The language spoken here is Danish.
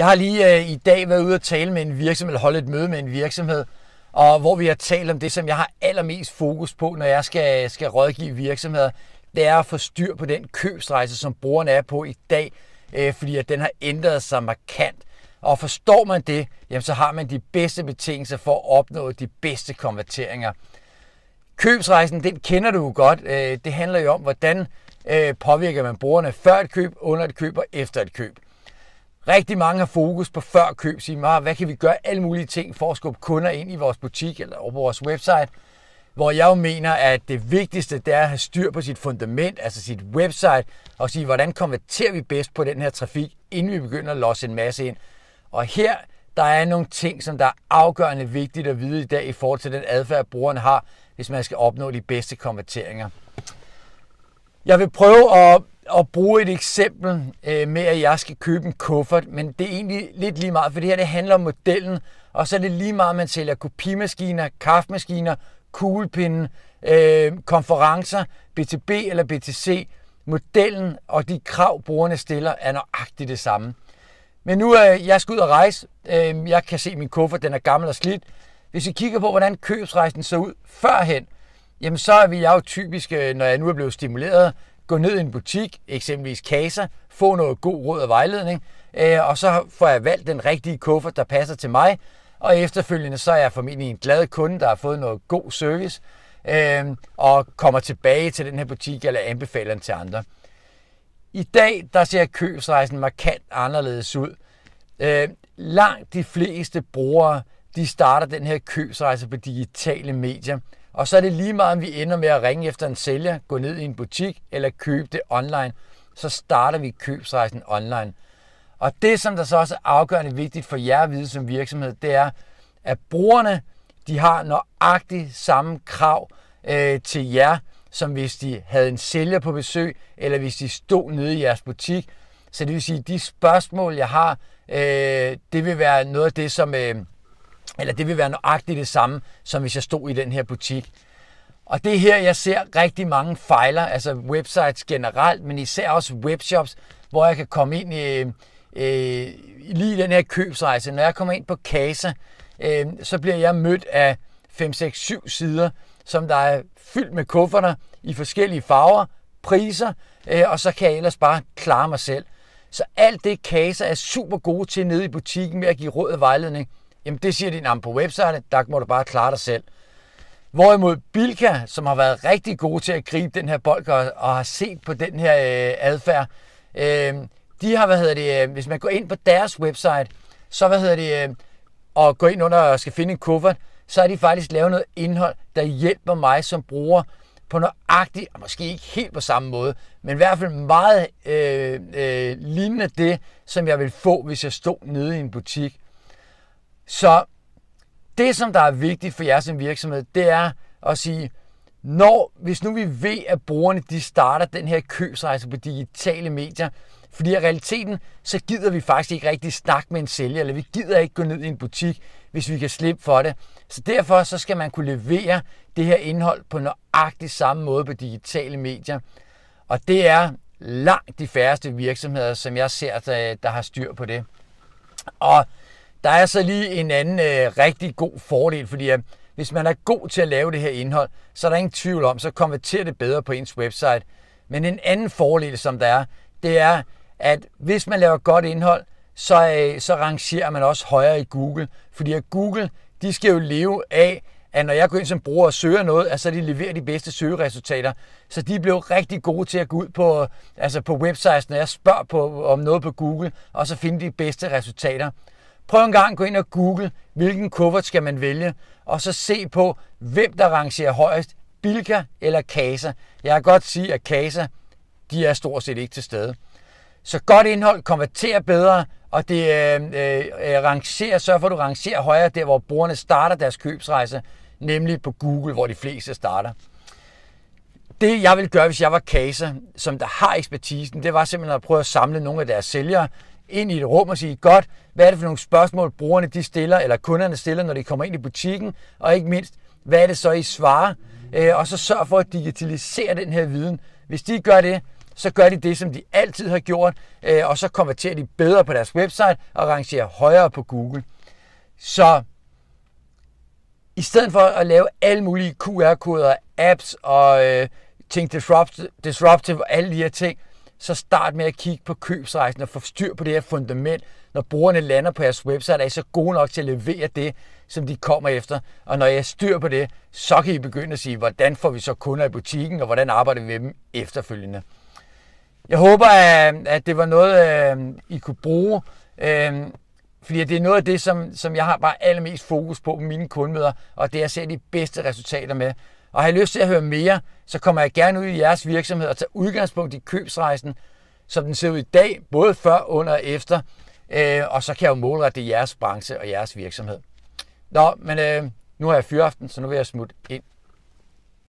Jeg har lige øh, i dag været ude og tale med en virksomhed, holde et møde med en virksomhed, og hvor vi har talt om det, som jeg har allermest fokus på, når jeg skal, skal rådgive virksomheder, det er at få styr på den købsrejse, som brugeren er på i dag, øh, fordi at den har ændret sig markant. Og forstår man det, jamen så har man de bedste betingelser for at opnå de bedste konverteringer. Købsrejsen, den kender du jo godt. Øh, det handler jo om, hvordan øh, påvirker man brugerne før et køb, under et køb og efter et køb. Rigtig mange har fokus på før køb, siger, hvad kan vi gøre alle mulige ting for at skubbe kunder ind i vores butik eller over på vores website, hvor jeg jo mener, at det vigtigste det er at have styr på sit fundament, altså sit website, og sige, hvordan konverterer vi bedst på den her trafik, inden vi begynder at losse en masse ind. Og her, der er nogle ting, som der er afgørende vigtigt at vide i dag i forhold til den adfærd, brugeren har, hvis man skal opnå de bedste konverteringer. Jeg vil prøve at at bruge et eksempel øh, med, at jeg skal købe en kuffert, men det er egentlig lidt lige meget, for det her det handler om modellen, og så er det lige meget, at man sælger kopimaskiner, kaffemaskiner, kuglepinde, øh, konferencer, BTB eller BTC. Modellen og de krav, brugerne stiller, er nøjagtigt det samme. Men nu er øh, jeg skal ud og rejse. Øh, jeg kan se min kuffert, den er gammel og slidt. Hvis vi kigger på, hvordan købsrejsen så ud førhen, jamen så er vi jeg jo typisk, øh, når jeg nu er blevet stimuleret, gå ned i en butik, eksempelvis Kasa, få noget god råd og vejledning, øh, og så får jeg valgt den rigtige kuffert, der passer til mig, og efterfølgende så er jeg formentlig en glad kunde, der har fået noget god service, øh, og kommer tilbage til den her butik eller anbefaler den til andre. I dag der ser købsrejsen markant anderledes ud. Øh, langt de fleste brugere de starter den her købsrejse på digitale medier. Og så er det lige meget, om vi ender med at ringe efter en sælger, gå ned i en butik eller købe det online. Så starter vi købsrejsen online. Og det, som der så også er afgørende vigtigt for jer at vide som virksomhed, det er, at brugerne de har nøjagtigt samme krav øh, til jer, som hvis de havde en sælger på besøg, eller hvis de stod nede i jeres butik. Så det vil sige, at de spørgsmål, jeg har, øh, det vil være noget af det, som, øh, eller det vil være nøjagtigt det samme, som hvis jeg stod i den her butik. Og det er her, jeg ser rigtig mange fejler, altså websites generelt, men især også webshops, hvor jeg kan komme ind i, øh, øh, lige den her købsrejse. Når jeg kommer ind på Kasa, øh, så bliver jeg mødt af 5, 6, 7 sider, som der er fyldt med kufferter i forskellige farver, priser, øh, og så kan jeg ellers bare klare mig selv. Så alt det Kasa er super gode til nede i butikken med at give råd og vejledning, Jamen det siger de, nah, på website, der må du bare klare dig selv. Hvorimod Bilka, som har været rigtig gode til at gribe den her bold og, og har set på den her øh, adfærd, øh, de har, hvad hedder det, øh, hvis man går ind på deres website, så hvad hedder det, øh, og går ind under og skal finde en kuffert, så har de faktisk lavet noget indhold, der hjælper mig som bruger på nøjagtig, og måske ikke helt på samme måde, men i hvert fald meget øh, øh, lignende det, som jeg vil få, hvis jeg stod nede i en butik. Så det, som der er vigtigt for jer som virksomhed, det er at sige, når, hvis nu vi ved, at brugerne de starter den her købsrejse altså på digitale medier, fordi i realiteten, så gider vi faktisk ikke rigtig snakke med en sælger, eller vi gider ikke gå ned i en butik, hvis vi kan slippe for det. Så derfor så skal man kunne levere det her indhold på nøjagtig samme måde på digitale medier. Og det er langt de færreste virksomheder, som jeg ser, der, der har styr på det. Og der er så lige en anden øh, rigtig god fordel, fordi øh, hvis man er god til at lave det her indhold, så er der ingen tvivl om, så konverterer det bedre på ens website. Men en anden fordel, som der er, det er, at hvis man laver godt indhold, så, øh, så rangerer man også højere i Google. Fordi at Google, de skal jo leve af, at når jeg går ind som bruger og søger noget, altså de leverer de bedste søgeresultater. Så de blev rigtig gode til at gå ud på, altså på websites, når jeg spørger på, om noget på Google, og så finde de bedste resultater. Prøv en gang at gå ind og google, hvilken kuffert skal man vælge, og så se på, hvem der rangerer højest, Bilka eller Kasa. Jeg kan godt sige, at Kasa, de er stort set ikke til stede. Så godt indhold konverterer bedre, og det øh, øh, øh rangerer, sørg for, at du rangerer højere der, hvor brugerne starter deres købsrejse, nemlig på Google, hvor de fleste starter. Det jeg ville gøre, hvis jeg var Kasa, som der har ekspertisen, det var simpelthen at prøve at samle nogle af deres sælgere, ind i et rum og sige, godt, hvad er det for nogle spørgsmål, brugerne de stiller, eller kunderne stiller, når de kommer ind i butikken, og ikke mindst, hvad er det så, I svarer? Øh, og så sørg for at digitalisere den her viden. Hvis de gør det, så gør de det, som de altid har gjort, øh, og så konverterer de bedre på deres website og rangerer højere på Google. Så i stedet for at lave alle mulige QR-koder, apps og øh, ting disruptive, disruptive og alle de her ting, så start med at kigge på købsrejsen og få styr på det her fundament. Når brugerne lander på jeres website, er I så gode nok til at levere det, som de kommer efter. Og når jeg styr på det, så kan I begynde at sige, hvordan får vi så kunder i butikken, og hvordan arbejder vi med dem efterfølgende. Jeg håber, at det var noget, øh, I kunne bruge. Øh, fordi det er noget af det, som, som jeg har bare allermest fokus på på mine kundemøder, og det er at se de bedste resultater med og har I lyst til at høre mere, så kommer jeg gerne ud i jeres virksomhed og tager udgangspunkt i købsrejsen, som den ser ud i dag, både før, under og efter. Øh, og så kan jeg jo målrette det jeres branche og jeres virksomhed. Nå, men øh, nu har jeg fyraften, så nu vil jeg smutte ind